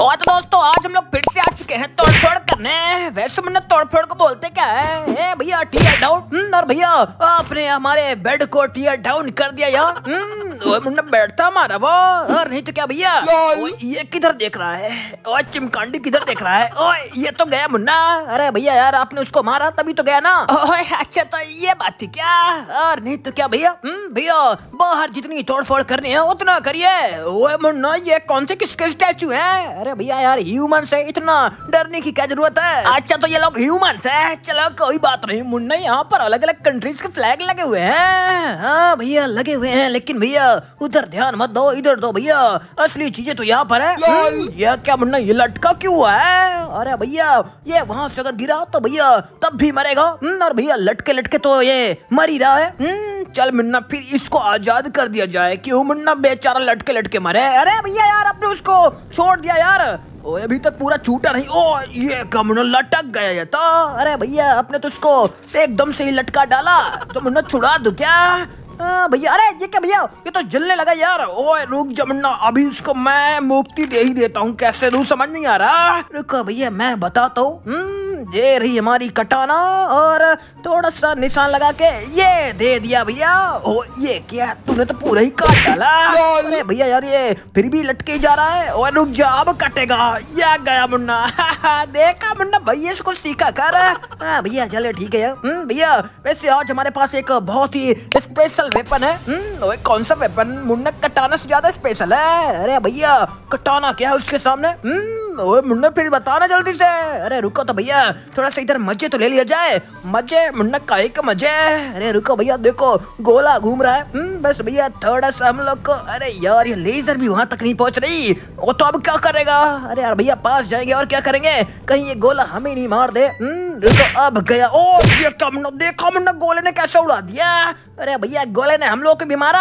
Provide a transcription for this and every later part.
और तो दोस्तों आज हम लोग फिर से आ चुके हैं तोड़फोड़ करने वैसे मैंने तोड़फोड़ को बोलते क्या है भैया टीयर डाउन हम्म, और भैया आपने हमारे बेड को टीयर डाउन कर दिया यार मुन्ना बेड था हमारा वो और नहीं तो क्या भैया ये किधर देख रहा है और चिमकांडी किधर देख रहा है ओ ये तो गया मुन्ना अरे भैया यार आपने उसको मारा तभी तो गया ना अच्छा तो ये बात थी क्या और नहीं तो क्या भैया हम्म, भैया बाहर जितनी फोड़ करनी है उतना करिए मुन्ना ये कौन से किसके स्टैचू है अरे अरे भैया यार ह्यूमन से इतना डरने की क्या जरूरत है अच्छा तो ये लोग ह्यूमन है चलो कोई बात नहीं मुन्ना यहाँ पर अलग अलग कंट्रीज के फ्लैग लगे हुए हैं हाँ भैया लगे हुए हैं लेकिन भैया उधर ध्यान मत दो इधर दो भैया असली चीजें तो यहाँ पर है हम्म, यह क्या मुन्ना ये लटका क्यों हुआ है अरे भैया ये वहाँ से अगर गिरा तो भैया तब भी मरेगा हम्म, और भैया लटके लटके तो ये मर ही रहा है हम्म, चल मुन्ना फिर इसको आजाद कर दिया जाए क्यों मुन्ना बेचारा लटके लटके मरे अरे भैया यार आपने उसको छोड़ दिया यार ओ अभी तक पूरा छूटा नहीं ओ ये कमुना लटक गया ये तो अरे भैया आपने तो उसको एकदम से ही लटका डाला तो मुन्ना छुड़ा दो क्या भैया अरे ये क्या भैया ये तो जलने लगा यार ओए रुक जमुना अभी उसको मैं मुक्ति दे ही देता हूँ कैसे रू समझ नहीं आ रहा रुको भैया मैं बताता हूँ हम्म? ये रही हमारी कटाना और थोड़ा सा निशान लगा के ये दे दिया भैया ओ ये क्या तूने तो पूरा ही काट डाला अरे भैया यार ये फिर भी लटके जा रहा है और रुक जा अब कटेगा ये गया मुन्ना देखा मुन्ना भैया इसको सीखा कर हाँ भैया चले ठीक है हम्म, भैया वैसे आज हमारे पास एक बहुत ही स्पेशल वेपन है हम्म, ओए कौन सा वेपन मुन्ना कटाना से ज्यादा स्पेशल है अरे भैया कटाना क्या है उसके सामने हम्म, ओए मुन्ना फिर बताना जल्दी से अरे रुको तो भैया थोड़ा सा इधर मजे तो ले लिया जाए मजे मुन्ना का एक मजे अरे रुको भैया देखो गोला घूम रहा है हम्म, बस भैया थोड़ा सा हम लोग को अरे यार ये लेजर भी वहां तक नहीं पहुंच रही वो तो अब क्या करेगा अरे यार भैया पास जाएंगे और क्या करेंगे कहीं ये गोला हमें नहीं मार दे हम्म, रुको अब गया ओ ये तो मुन्ना देखो मुन्ना गोले ने कैसे उड़ा दिया अरे भैया गोले ने हम लोग को भी मारा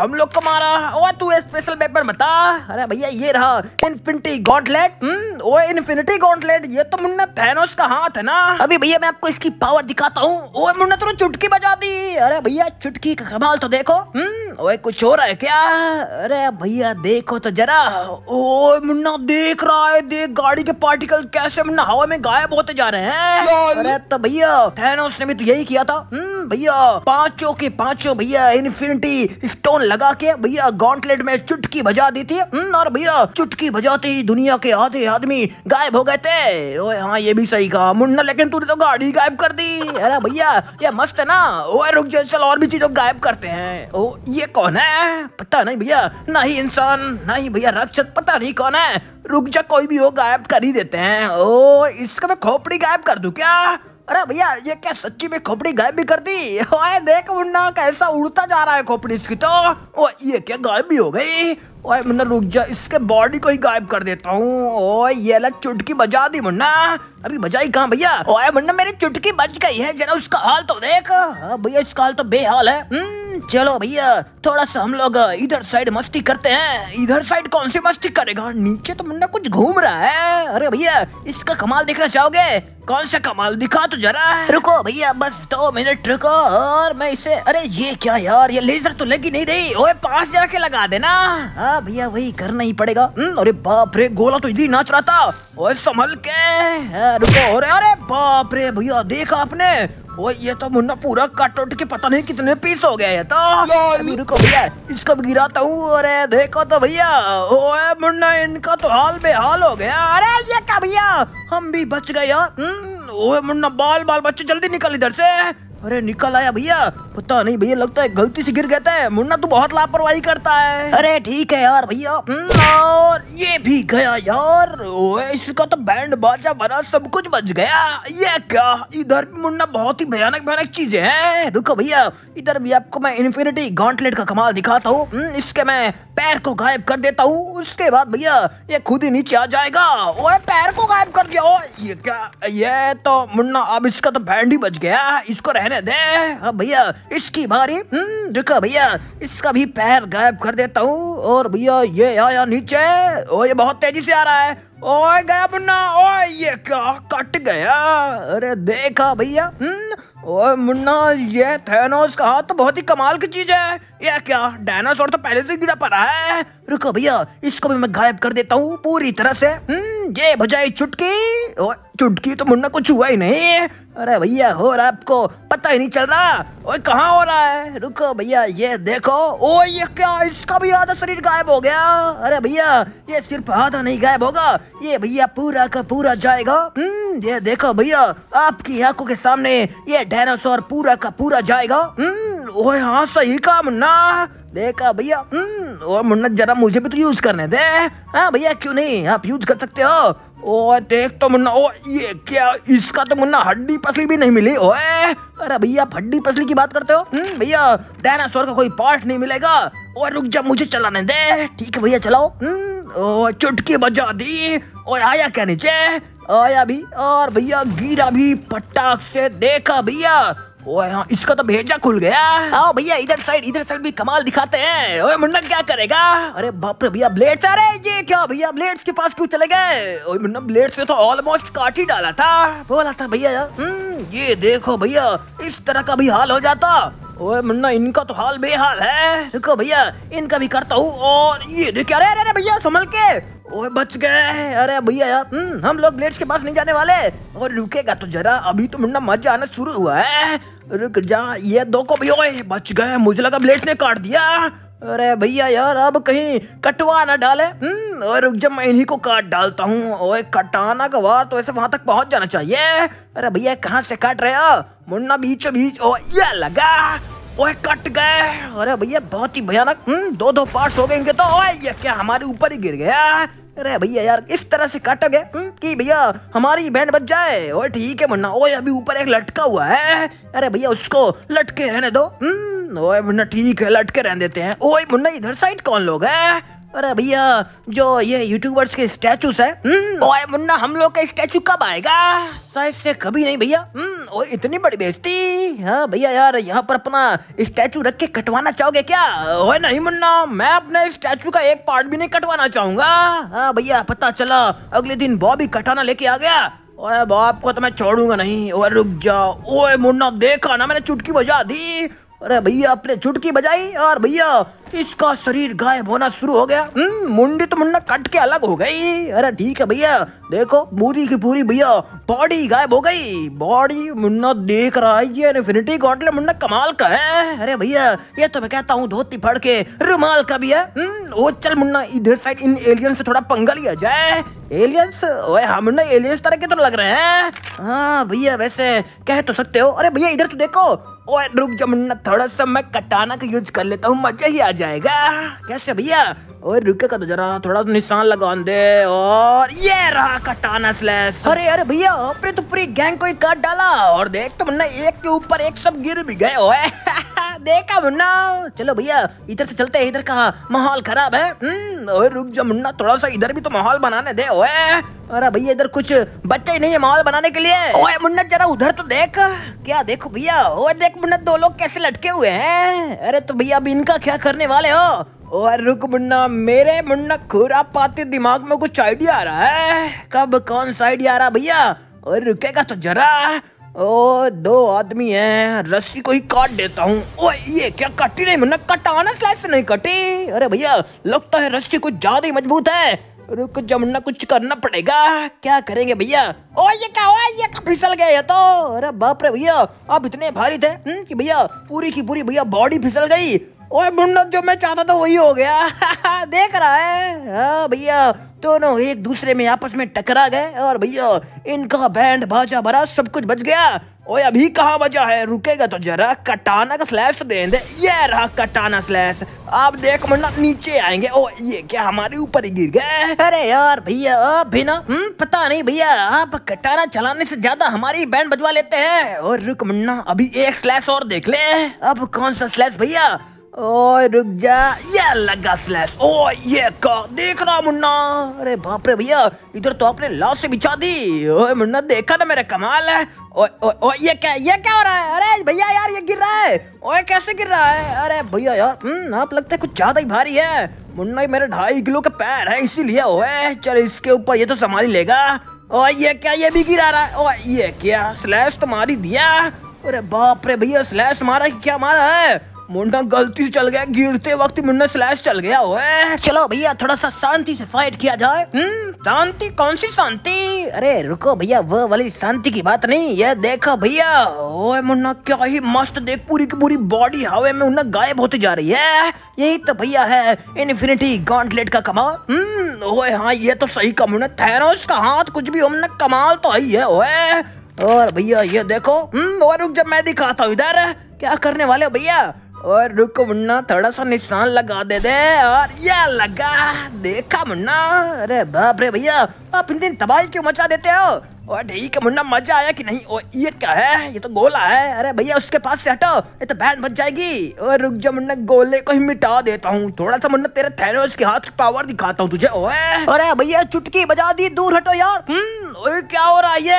हम लोग को मारा ओ तू स्पेशल पेपर बता अरे भैया ये रहा इन्फिनिटी गॉन्टलेट ओ इन्फिनिटी गॉन्टलेट ये तो मुन्ना थैनोस उसका हाथ है ना अभी भैया मैं आपको इसकी पावर दिखाता हूँ ओए मुन्ना तुमने चुटकी बजा दी अरे भैया चुटकी का कमाल तो देखो हम्म ओए कुछ हो रहा है क्या अरे भैया देखो तो जरा ओए मुन्ना देख रहा है देख गाड़ी के पार्टिकल कैसे मुन्ना हवा में गायब होते जा रहे हैं अरे तो भैया थैनोस ने भी तो यही किया था हम्म, भैया पांचों के पांचों भैया इन्फिनिटी स्टोन लगा के भैया गॉन्टलेट में चुटकी बजा दी थी हम्म, और भैया चुटकी बजाते ही दुनिया के आधे आदमी गायब हो गए थे ओए हाँ ये भी सही भाई का मुन्ना लेकिन तूने तो गाड़ी गायब कर दी अरे भैया ये मस्त है ना ओ रुक जाए चल और भी चीजों गायब करते हैं ओ ये कौन है पता नहीं भैया ना ही इंसान ना ही भैया रक्षक पता नहीं कौन है रुक जा कोई भी हो गायब कर ही देते हैं ओ इसका मैं खोपड़ी गायब कर दू क्या अरे भैया ये क्या सच्ची में खोपड़ी गायब भी कर दी ओए देख मुन्ना कैसा उड़ता जा रहा है खोपड़ी इसकी तो ओ ये क्या गायब भी हो गई ओए मुन्ना रुक जा इसके बॉडी को ही गायब कर देता हूँ ओए ये अलग चुटकी बजा दी मुन्ना अभी बजाई कहाँ भैया ओए मुन्ना मेरी चुटकी बज गई है जरा उसका हाल तो देख हाँ, भैया इसका हाल तो बेहाल है हम्म। चलो भैया थोड़ा सा हम लोग इधर साइड मस्ती करते हैं इधर साइड कौन सी मस्ती करेगा नीचे तो मुन्ना कुछ घूम रहा है अरे भैया इसका कमाल देखना चाहोगे कौन सा कमाल दिखा तो जरा रुको भैया बस दो तो मिनट रुको और मैं इसे अरे ये क्या यार ये लेजर तो लगी नहीं रही ओए पास जाके लगा देना हाँ भैया वही करना ही पड़ेगा हम्म, अरे बाप रे गोला तो इधर नाच रहा था ओए संभल के रुको अरे अरे बाप रे भैया देखा आपने ओ ये तो मुन्ना पूरा कट उठ के पता नहीं कितने पीस हो गए हैं तो रुको भैया इसको गिराता हूँ अरे देखो तो भैया ओए मुन्ना इनका तो हाल बेहाल हो गया अरे ये क्या भैया हम भी बच गए यार हाँ? हम्म, ओए मुन्ना बाल बाल बच्चे जल्दी निकल इधर से अरे निकल आया भैया पता नहीं भैया लगता है गलती से गिर गए था मुन्ना तू तो बहुत लापरवाही करता है अरे ठीक है यार भैया हम्म, और ये भी गया यार ओए इसका तो बैंड बाजा भरा सब कुछ बच गया ये क्या इधर भी मुन्ना बहुत ही भयानक भयानक चीजें हैं रुको भैया इधर भी आपको मैं इन्फिनिटी गॉन्टलेट का कमाल दिखाता हूँ हम्म, इसके मैं पैर को गायब कर देता हूँ उसके बाद भैया ये खुद ही नीचे आ जाएगा वो पैर को गायब कर दिया ये क्या ये तो मुन्ना अब इसका तो बैंड ही बच गया इसको रहने रहने दे अब भैया इसकी बारी हम्म, देखो भैया इसका भी पैर गायब कर देता हूँ और भैया ये आया नीचे ओ ये बहुत तेजी से आ रहा है ओए गया मुन्ना ओए ये क्या कट गया अरे देखा भैया हम्म, ओए मुन्ना ये थेनोस का हाथ तो बहुत ही कमाल की चीज है ये क्या डायनासोर तो पहले से गिरा पड़ा है रुको भैया इसको भी मैं गायब कर देता हूँ पूरी तरह से हम्म, ये भजाई चुटकी ओए चुटकी तो मुन्ना कुछ हुआ ही नहीं अरे भैया हो रहा आपको पता ही नहीं चल रहा ओए कहाँ हो रहा है रुको भैया ये देखो ओ ये क्या इसका भी आधा शरीर गायब हो गया अरे भैया ये सिर्फ आधा नहीं गायब होगा ये भैया पूरा का पूरा जाएगा हम्म ये देखो भैया आपकी आंखों के सामने ये डायनासोर पूरा का पूरा जाएगा हम्म ओए हाँ सही काम ना देखा भैया हम्म, और मुन्ना जरा मुझे भी तो यूज करने दे हाँ भैया क्यों नहीं आप यूज कर सकते हो ओ देख तो मुन्ना ओ ये क्या इसका तो मुन्ना हड्डी पसली भी नहीं मिली ओए अरे भैया हड्डी पसली की बात करते हो हम्म, भैया डायनासोर का कोई पार्ट नहीं मिलेगा और रुक जा मुझे चलाने दे ठीक है भैया चलाओ ओ हम्म, चुटकी बजा दी और आया क्या नीचे आया भी और भैया गिरा भी पटाख से देखा भैया ओए हाँ इसका तो भेजा खुल गया आओ भैया इधर साइड इधर साइड भी कमाल दिखाते हैं ओए मुन्ना क्या करेगा अरे बाप रे भैया ब्लेड्स आ रहे ये क्या भैया ब्लेड्स के पास क्यों चले गए ओए मुन्ना ब्लेड से तो ऑलमोस्ट काट ही डाला था बोला था भैया हम्म, ये देखो भैया इस तरह का भी हाल हो जाता ओए मुन्ना इनका तो हाल बेहाल है रुको भैया इनका भी करता हूँ और ये देखिए अरे अरे भैया संभल के ओए बच गए अरे भैया यार हम्म, हम लोग ग्लेट्स के पास नहीं जाने वाले और रुकेगा तो जरा अभी तो मुन्ना मजा आना शुरू हुआ है रुक जा ये दो को भी ओए बच गए मुझे लगा ब्लेड्स ने काट दिया अरे भैया यार अब कहीं कटवा ना डाले और हम्म, जब मैं इन्हीं को काट डालता हूँ कटाना का वार तो ऐसे वहां तक पहुंच जाना चाहिए अरे भैया कहाँ से काट रहे हो मुन्ना बीचो बीच ओ ये लगा ओए कट गए अरे भैया बहुत ही भयानक हम्म, दो दो पार्ट्स हो गए इनके तो ओए ये क्या हमारे ऊपर ही गिर गया अरे भैया यार इस तरह से काटोगे हम्म, कि भैया हमारी बैंड बच जाए और ठीक है मुन्ना ओए अभी ऊपर एक लटका हुआ है अरे भैया उसको लटके रहने दो हम्म, ओए मुन्ना ठीक है लटके रहने देते हैं ओए मुन्ना इधर साइड कौन लोग है अरे भैया जो ये यूट्यूबर्स के स्टैचूस है हम्म, ओए मुन्ना हम लोग का स्टैचू कब आएगा शायद से कभी नहीं भैया हम्म, ओए इतनी बड़ी बेइज्जती हाँ भैया यार यहाँ पर अपना स्टैचू रख के कटवाना चाहोगे क्या ओए नहीं मुन्ना मैं अपने स्टैचू का एक पार्ट भी नहीं कटवाना चाहूंगा हाँ भैया पता चला अगले दिन बॉबी कटाना लेके आ गया ओए बाप को तो मैं छोड़ूंगा नहीं ओए रुक जाओ ओए मुन्ना देखा ना मैंने चुटकी बजा दी अरे भैया अपने चुटकी बजाई और भैया इसका शरीर गायब होना शुरू हो गया मुंडी तो मुंडा कट के अलग हो गई अरे ठीक है भैया देखो पूरी की पूरी भैया बॉडी गायब हो गई बॉडी मुन्ना देख रहा है ये इन्फिनिटी गॉटले मुन्ना कमाल का है अरे भैया ये तो मैं कहता हूँ धोती फड़ के रुमाल का भी है हम्म, ओ चल मुन्ना इधर साइड इन एलियन से थोड़ा पंगा लिया जाए एलियंस ओए हाँ मुन्ना एलियंस तरह के तो लग रहे हैं हाँ भैया वैसे कह तो सकते हो अरे भैया इधर तो देखो ओए रुक जा मुन्ना थोड़ा सा मैं कटाना का यूज कर लेता हूँ मजा ही आ जाएगा कैसे भैया और रुके का तो जरा थोड़ा सा निशान लगा दे और ये रहा कटाना स्लैश अरे अरे भैया अपने तो पूरी गैंग को ही काट डाला और देख तो मुन्ना एक के ऊपर एक सब गिर भी गए ओए देखा मुन्ना चलो भैया इधर से चलते हैं इधर का माहौल खराब है हम्म, ओए रुक जा मुन्ना थोड़ा सा इधर भी तो माहौल बनाने दे ओए अरे भैया इधर कुछ बच्चे ही नहीं है माहौल बनाने के लिए ओए मुन्ना जरा उधर तो देख क्या देखो भैया ओए देख मुन्ना दो लोग कैसे लटके हुए हैं अरे तो भैया अब इनका क्या करने वाले हो और रुक मुन्ना मेरे मुन्ना खुरा पाते दिमाग में कुछ आइडिया आ रहा है कब कौन सा आइडिया आ रहा भैया और रुकेगा तो जरा ओ दो आदमी हैं रस्सी को ही काट देता हूँ ये क्या कटी नहीं मैंने ना स्लाइस नहीं कटी अरे भैया लगता है रस्सी कुछ ज्यादा ही मजबूत है रुक कुछ जमना कुछ करना पड़ेगा क्या करेंगे भैया ओ ये क्या हुआ ये क्या फिसल गया तो अरे बाप रे भैया आप इतने भारी थे हम्म, कि भैया पूरी की पूरी भैया बॉडी फिसल गई ओए मुन्ना जो मैं चाहता था वही हो गया देख रहा है हाँ भैया दोनों एक दूसरे में आपस में टकरा गए और भैया इनका बैंड बाजा भरा सब कुछ बच गया ओए अभी कहाँ बचा है रुकेगा तो जरा कटाना का स्लैश तो दे दे ये रहा कटाना स्लैश आप देख मुन्ना नीचे आएंगे ओ ये क्या हमारे ऊपर ही गिर गए अरे यार भैया आप भी ना हम्म पता नहीं भैया आप कटाना चलाने से ज्यादा हमारी बैंड बजवा लेते हैं और रुक मुन्ना अभी एक स्लैश और देख ले अब कौन सा स्लैश भैया ओए रुक जा ये लगा स्लैश ओ ये कार देख रहा मुन्ना अरे बाप रे भैया इधर तो आपने लाश से बिछा दी ओए मुन्ना देखा ना मेरा कमाल है ओए ओए ओए ये क्या ये क्या हो रहा है अरे भैया यार ये गिर रहा है ओए कैसे गिर रहा है अरे भैया यार हम्म आप लगता है कुछ ज्यादा ही भारी है मुन्ना ये मेरे ढाई किलो का पैर है इसीलिए ओए चल इसके ऊपर ये तो संभाल लेगा ओए ये क्या ये भी गिरा रहा है ओए ये क्या स्लैश तो मारी दिया अरे बाप रे भैया स्लैश मारा क्या मारा है मुंडा गलती चल गया गिरते वक्त मुंडा स्लैश चल गया ओए चलो भैया थोड़ा सा शांति से फाइट किया जाए हम्म, शांति कौन सी शांति अरे रुको भैया वो वाली शांति की बात नहीं ये देखो भैया ओए मुन्ना क्या ही मस्त देख पूरी की पूरी बॉडी हवे में उन्ना गायब होती जा रही है यही तो भैया है इन्फिनिटी गॉन्टलेट का कमाल हम्म, ओए हाँ ये तो सही कम ना ठहरा उसका हाथ कुछ भी हमने कमाल तो आई है ओए और भैया ये देखो हम्म, और रुक जब मैं दिखाता हूँ इधर क्या करने वाले हो भैया और रुको मुन्ना थोड़ा सा निशान लगा दे दे और ये लगा देखा मुन्ना अरे बाप रे भैया आप इन दिन तबाही क्यों मचा देते हो और ठीक है मुन्ना मजा आया कि नहीं ओ ये क्या है ये तो गोला है अरे भैया उसके पास से हटो ये तो बैंड बच जाएगी और रुक जा मुन्ना गोले को ही मिटा देता हूँ थोड़ा सा मुन्ना तेरे थैनोस के हाथ की पावर दिखाता हूँ तुझे ओए अरे भैया चुटकी बजा दी दूर हटो यार हम्म, ओए क्या हो रहा है ये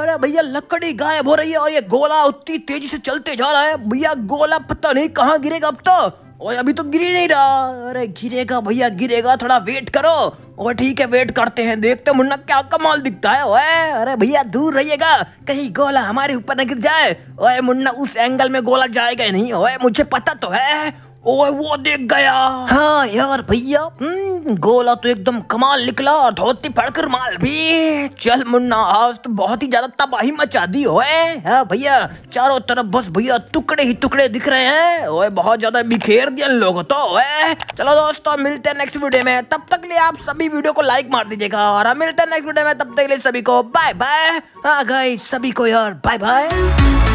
अरे भैया लकड़ी गायब हो रही है और ये गोला उतनी तेजी से चलते जा रहा है भैया गोला पता नहीं कहाँ गिरेगा अब तो ओए अभी तो गिरी नहीं रहा अरे गिरेगा भैया गिरेगा थोड़ा वेट करो ओ ठीक है वेट करते हैं देखते मुन्ना क्या कमाल दिखता है ओए अरे भैया दूर रहिएगा कहीं गोला हमारे ऊपर न गिर जाए ओए मुन्ना उस एंगल में गोला जाएगा नहीं ओए मुझे पता तो है ओए वो देख गया हाँ यार भैया हम्म, गोला तो एकदम कमाल निकला और धोती फड़कर माल भी चल मुन्ना आज तो बहुत ही ज्यादा तबाही मचा दी ओए हाँ भैया चारों तरफ बस भैया टुकड़े ही टुकड़े दिख रहे हैं ओए बहुत ज्यादा बिखेर दिया लोग तो ओए चलो दोस्तों मिलते हैं नेक्स्ट वीडियो में तब तक लिए आप सभी वीडियो को लाइक मार दीजिएगा और मिलते हैं नेक्स्ट वीडियो में तब तक लिए सभी को बाय बाय हाँ गई सभी को यार बाय बाय